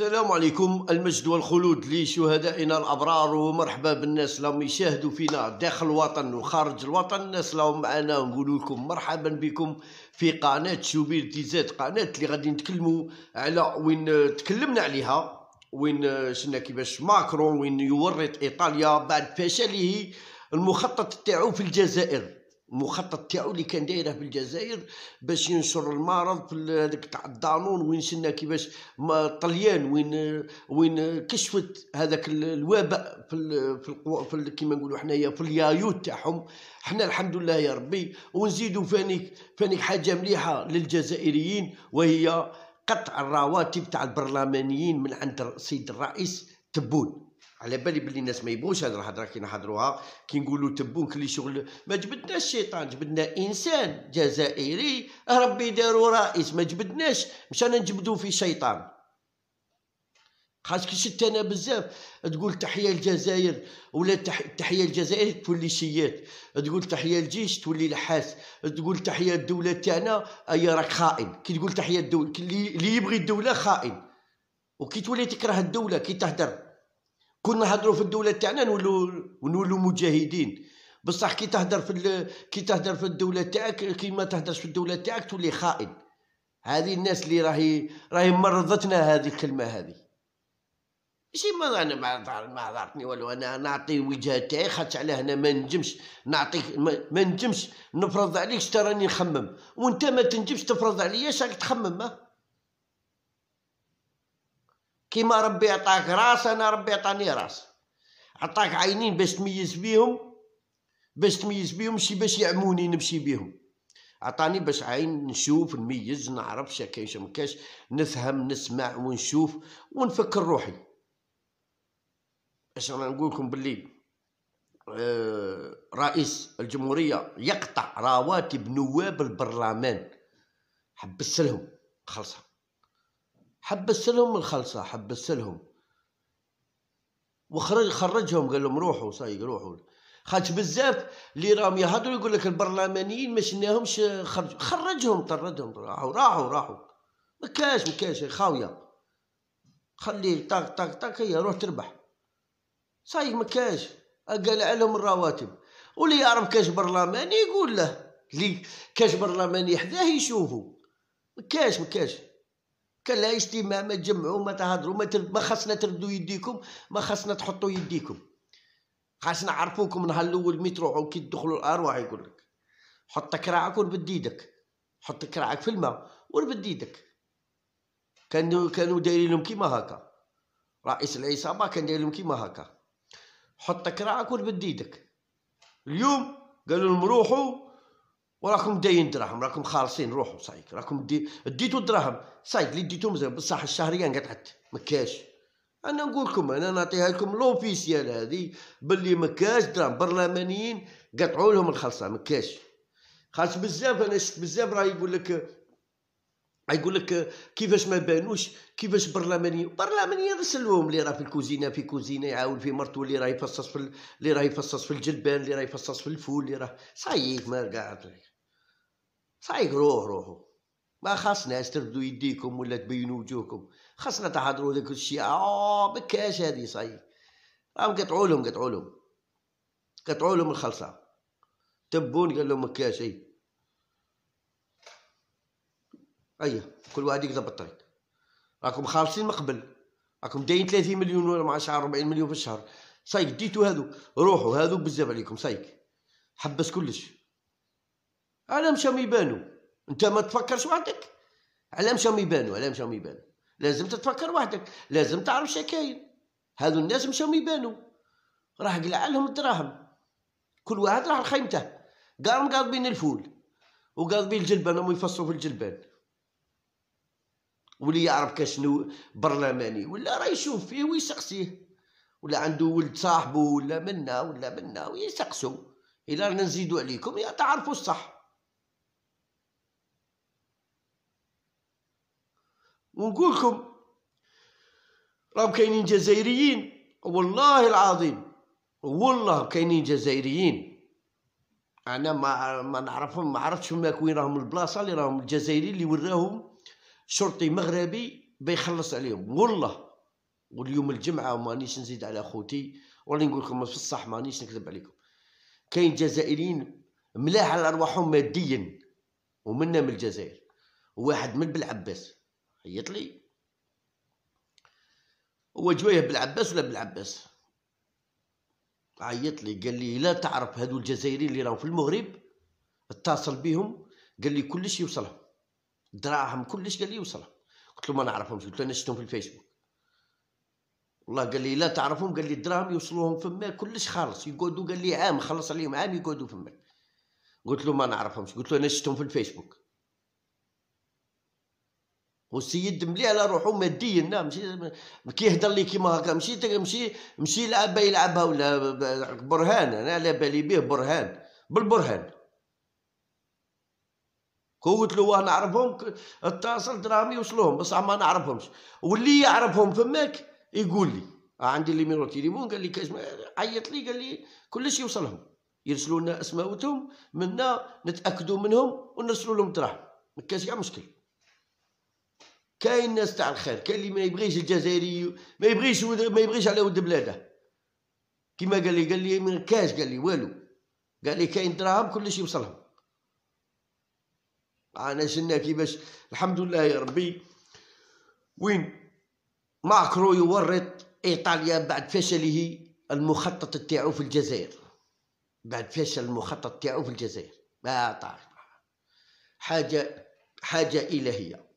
السلام عليكم المجد والخلود لشهدائنا الابرار ومرحبا بالناس اللي راهم يشاهدوا فينا داخل الوطن وخارج الوطن الناس اللي راهم معنا نقول لكم مرحبا بكم في قناه شوبير تيزات قناه اللي غادي نتكلموا على وين تكلمنا عليها وين شفنا كيفاش ماكرون وين يورط ايطاليا بعد فشله المخطط تاعو في الجزائر المخطط تاعو اللي كان دايره في الجزائر باش ينشر المرض في هذاك تاع الدانون وين سنا كيفاش الطليان وين وين كشفت هذاك الوباء في الـ في, الـ في كيما نقولوا حنايا في اليايوت تاعهم حنا الحمد لله يا ربي ونزيدوا فانيك فانيك حاجه مليحه للجزائريين وهي قطع الرواتب تاع البرلمانيين من عند السيد الرئيس تبون على بالي بلي الناس ما يبغوش هذه الهضره كي نهضروها كي نقولوا تبون كلي شغل ما جبدناش الشيطان جبدنا انسان جزائري ربي دارو رئيس ما جبدناش مشانا نجبدو في شيطان خاصك شت انا بزاف تقول تحيه الجزائر ولا تحيه الجزائر تولي شيات تقول تحيه الجيش تولي لحاس تقول تحيه الدوله تاعنا اي راك خائن كي تقول تحيه الدوله اللي يبغي الدوله خائن وكي تولي تكره الدوله كي تهدر كنا نهضروا في الدوله تاعنا نولوا نولوا مجاهدين بصح كي تهدر في كي تهدر في الدوله تاعك كي ما تهدرش في الدوله تاعك تولي خائن هذه الناس اللي راهي راهي مرضتنا هذه الكلمه هذه شي ما انا ما عذرتني والو انا نعطي وجهه تاعي خاطش على هنا ما نجمش نعطيك ما, نجمش نفرض عليك شتراني نخمم وانت ما تنجمش تفرض عليا شاك تخمم كيما ربي عطاك راس انا ربي عطاني راس عطاك عينين باش تميز بيهم باش تميز بيهم شي باش يعموني نمشي بيهم عطاني باش عين نشوف نميز نعرف شا كاين شا مكاش نفهم نسمع ونشوف ونفكر روحي اش انا نقولكم بلي آه، رئيس الجمهوريه يقطع رواتب نواب البرلمان حبس لهم خلصها حبس لهم الخلصة حبس لهم وخرج خرجهم قال لهم روحوا صايق روحوا خاطش بزاف اللي راهم يهضروا يقول لك البرلمانيين ما شناهمش خرج خرجهم طردهم راحوا راحوا راحوا ما كاش ما كاش خاويه خليه طاق طاق طاق هي روح تربح صايق ما كاش قال عليهم الرواتب واللي يعرف كاش برلماني يقول له اللي كاش برلماني حداه يشوفه ما كاش ما كاش كان لا اجتماع ما تجمعوا ما تهضروا ما, ترد ما خاصنا تردوا يديكم ما خاصنا تحطوا يديكم خاصنا عرفوكم نهار الاول مترو تروحوا كي تدخلوا الارواح يقول لك حط كراعك ونبد يدك حط كراعك في الماء ونبد يدك كانوا كانوا دايرين لهم كيما هكا رئيس العصابه كان داير لهم كيما هكا حط كراعك ونبد يدك اليوم قالوا لهم روحوا وراكم داين دراهم راكم خالصين روحوا صايك راكم دي ديتو الدراهم صايك اللي ديتو مزيان بصح الشهريه انقطعت ما كاش انا نقول لكم انا نعطيها لكم لوفيسيال هذه باللي ما كاش دراهم برلمانيين قطعوا لهم الخلصه ما كاش بزاف انا شفت بزاف راه يقول لك يقول لك كيفاش ما بانوش كيفاش برلمانيين برلمانيين رسلوهم اللي راه في الكوزينه في كوزينه يعاون في مرته اللي راه يفصص في اللي راه يفصص في الجلبان اللي راه يفصص في الفول اللي راه صايي ما قاعد صعيق روح روحو ما خاصناش تردوا يديكم ولا تبينوا وجوهكم خاصنا تحضروا ذاك الشيء اه بكاش هذه صعيق راهم قطعوا لهم قطعوا لهم قطعوا لهم الخلصه تبون قال لهم مكاش إيه. اي ايا كل واحد يكذب بالطريق راكم خالصين من قبل راكم داين 30 مليون ولا مع شهر 40 مليون في الشهر صايك ديتو هادو روحوا هادو بزاف عليكم صايك حبس كلش على مشاو يبانوا انت ما تفكرش وحدك على مشاو يبانوا على مشاو يبانوا لازم تتفكر وحدك لازم تعرف شكاين هذو الناس مشاو يبانوا راح قلع لهم الدراهم كل واحد راح لخيمته قام قاضبين الفول وقاضبين الجلبان هما يفصلوا في الجلبان واللي يعرف كشنو برلماني ولا راه يشوف فيه ويسقسيه ولا عنده ولد صاحبه ولا منا ولا منا ويسقسو الا رانا نزيدو عليكم يا تعرفوا الصح ونقول لكم راهم كاينين جزائريين والله العظيم والله كاينين جزائريين انا ما ما نعرفهم ما عرفتش ما وين راهم البلاصه اللي راهم الجزائريين اللي وراهم شرطي مغربي بيخلص عليهم والله واليوم الجمعه ومانيش نزيد على خوتي ولا نقول لكم في الصح مانيش نكذب عليكم كاين جزائريين ملاح على ارواحهم ماديا ومنا من الجزائر واحد من بلعباس عيط لي هو جويه بالعباس ولا بالعباس عيط لي قال لي لا تعرف هادو الجزائريين اللي راهم في المغرب اتصل بهم قال لي كلش يوصلهم دراهم كلش قال لي يوصلهم قلت له ما نعرفهمش قلت له انا شفتهم في الفيسبوك والله قال لي لا تعرفهم قال لي الدراهم يوصلوهم فما كلش خالص يقعدوا قال لي عام خلص عليهم عام يقعدوا فما قلت له ما نعرفهمش قلت له انا شفتهم في الفيسبوك والسيد ملي على روحو ماديا لا ماشي كيهضر لي كيما هكا ماشي ماشي ماشي لعبه يلعبها ولا برهان انا على بالي به برهان بالبرهان قلت له واه نعرفهم اتصل درامي يوصلوهم بصح ما نعرفهمش واللي يعرفهم فماك يقول لي عندي لي ميرو تيليفون قال لي كاش عيط لي قال لي كلش يوصلهم يرسلوا لنا اسماءتهم منا نتاكدوا منهم ونرسلوا لهم دراهم ما كاش كاع مشكل كاين ناس تاع الخير كاين اللي ما يبغيش الجزائري ما يبغيش ما يبغيش على ود بلاده كيما قال لي قال لي من كاش قال لي والو قال لي كاين دراهم كلش يوصلهم انا شنا كيفاش الحمد لله يا ربي وين ماكرو يورط ايطاليا بعد فشله المخطط تاعو في الجزائر بعد فشل المخطط تاعو في الجزائر ما طاح حاجه حاجه الهيه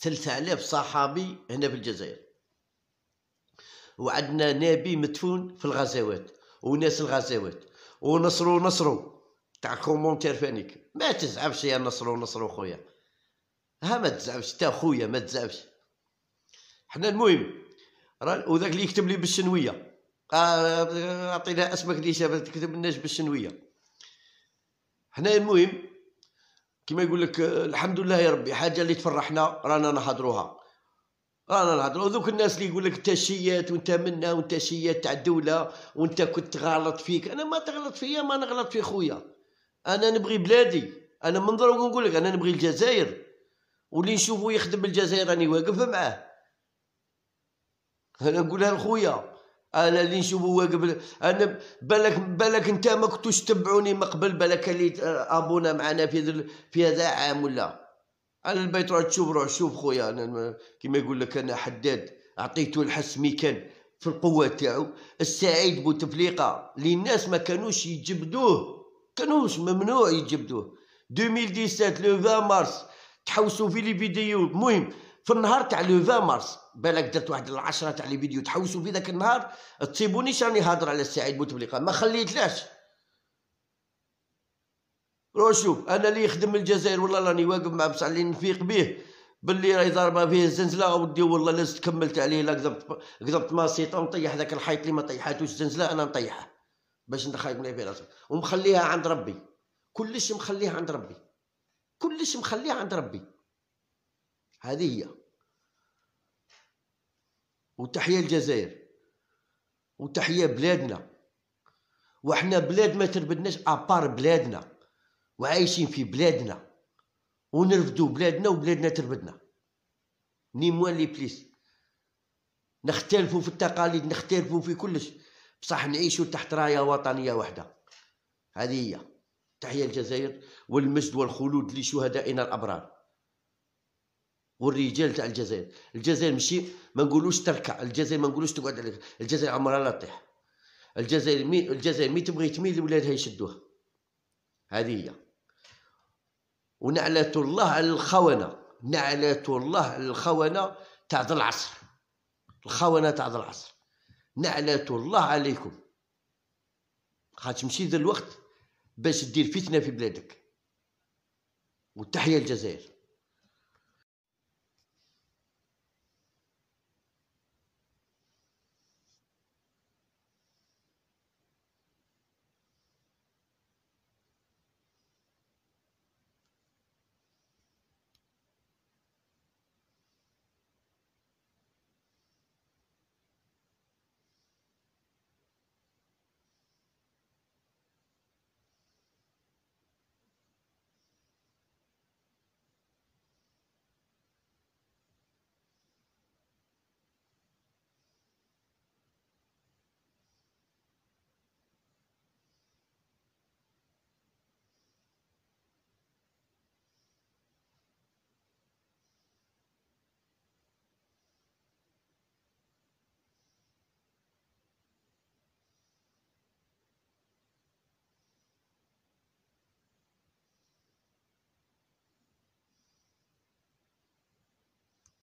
3000 صحابي هنا في الجزائر وعندنا نبي مدفون في الغزوات وناس الغزوات ونصروا نصروا تاع كومونتير فانيك ما تزعفش يا نصروا نصروا خويا ها ما تزعفش تا خويا ما تزعفش حنا المهم وذاك اللي يكتب لي بالشنويه آه، آه، آه، اعطينا اسمك اللي تكتب لناش بالشنويه حنا المهم كما يقول لك الحمد لله يا ربي حاجه اللي تفرحنا رانا نهضروها رانا نهضروا ذوك الناس اللي يقول لك تشيات وانت منا وانت شيات تاع الدوله وانت كنت غلط فيك انا ما تغلط فيا ما نغلط في خويا انا نبغي بلادي انا منظر ونقول لك انا نبغي الجزائر واللي نشوفه يخدم بالجزائر راني واقف معاه انا نقولها لخويا انا اللي نشوفوا قبل انا بالك بالك انت ما كنتوش تبعوني من قبل بالك اللي ابونا معنا في هذا في هذا عام ولا على البيت راه تشوف روح شوف خويا انا كيما يقول لك انا حداد اعطيته الحس ميكان في القوه تاعو السعيد بوتفليقه اللي الناس ما كانوش يجبدوه كانوش ممنوع يجبدوه 2017 لو 20 مارس تحوسوا في لي فيديو المهم في النهار تاع لو 20 مارس بالك درت واحد العشرة تاع لي فيديو تحوسوا في ذاك النهار تصيبونيش راني هادر على السعيد بوتبليقه ما خليتلاش روح شوف انا اللي يخدم الجزائر والله راني واقف مع بصح اللي نفيق به باللي راهي ضاربه فيه الزنزله ودي والله لازم كملت عليه لا قدرت قدرت ماسيطه ونطيح ذاك الحيط اللي ما طيحاتوش الزنزله انا نطيحه باش ندخلك من في راسك ومخليها عند ربي كلش مخليها عند ربي كلش مخليها عند ربي هذه هي وتحية الجزائر وتحية بلادنا وحنا بلاد ما تربدناش ابار بلادنا وعايشين في بلادنا ونرفدو بلادنا وبلادنا تربدنا ني موان لي بليس نختلفوا في التقاليد نختلفوا في كلش بصح نعيشوا تحت رايه وطنيه واحده هذه هي تحيه الجزائر والمجد والخلود لشهدائنا الابرار والرجال تاع الجزائر الجزائر ماشي ما نقولوش تركع الجزائر ما نقولوش تقعد عليك الجزائر عمرها لا تطيح الجزائر مي الجزائر مي تبغي تميل ولادها يشدوها هذه هي ونعلة الله على الخونة نعلة الله على الخونة تاع العصر الخونة تاع العصر نعلة الله عليكم خاطش مشي ذا الوقت باش دير فتنة في بلادك وتحيا الجزائر